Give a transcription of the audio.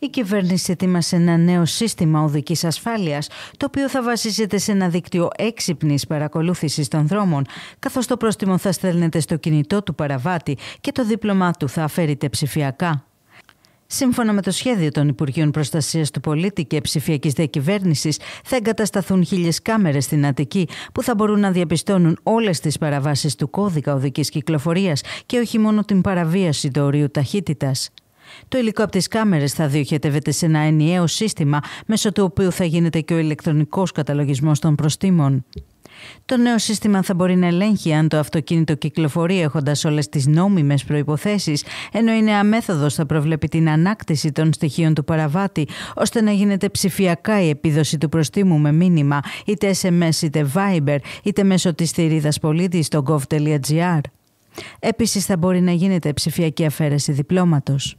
Η κυβέρνηση ετοίμασε ένα νέο σύστημα οδικής ασφάλειας, το οποίο θα βασίζεται σε ένα δίκτυο έξυπνης παρακολούθησης των δρόμων, καθώς το πρόστιμο θα στέλνεται στο κινητό του παραβάτη και το δίπλωμά του θα αφαίρεται ψηφιακά. Σύμφωνα με το σχέδιο των Υπουργείων Προστασίας του Πολίτη και Ψηφιακής Διακυβέρνησης, θα εγκατασταθούν χίλιες κάμερες στην Αττική που θα μπορούν να διαπιστώνουν όλες τις παραβάσεις του κώδικα οδικής κυκλοφορίας και όχι μόνο την παραβίαση του ορίου ταχύτητας. Το υλικό από τις κάμερες θα διοχετεύεται σε ένα ενιαίο σύστημα μέσω του οποίου θα γίνεται και ο ηλεκτρονικός καταλογισμός των προστήμων. Το νέο σύστημα θα μπορεί να ελέγχει αν το αυτοκίνητο κυκλοφορεί έχοντας όλες τις νόμιμες προποθέσει, ενώ η νέα μέθοδος θα προβλέπει την ανάκτηση των στοιχείων του παραβάτη, ώστε να γίνεται ψηφιακά η επίδοση του προστίμου με μήνυμα, είτε SMS είτε Viber, είτε μέσω της θηρίδας πολίτη στο gov.gr. Επίσης θα μπορεί να γίνεται ψηφιακή αφαίρεση διπλώματος.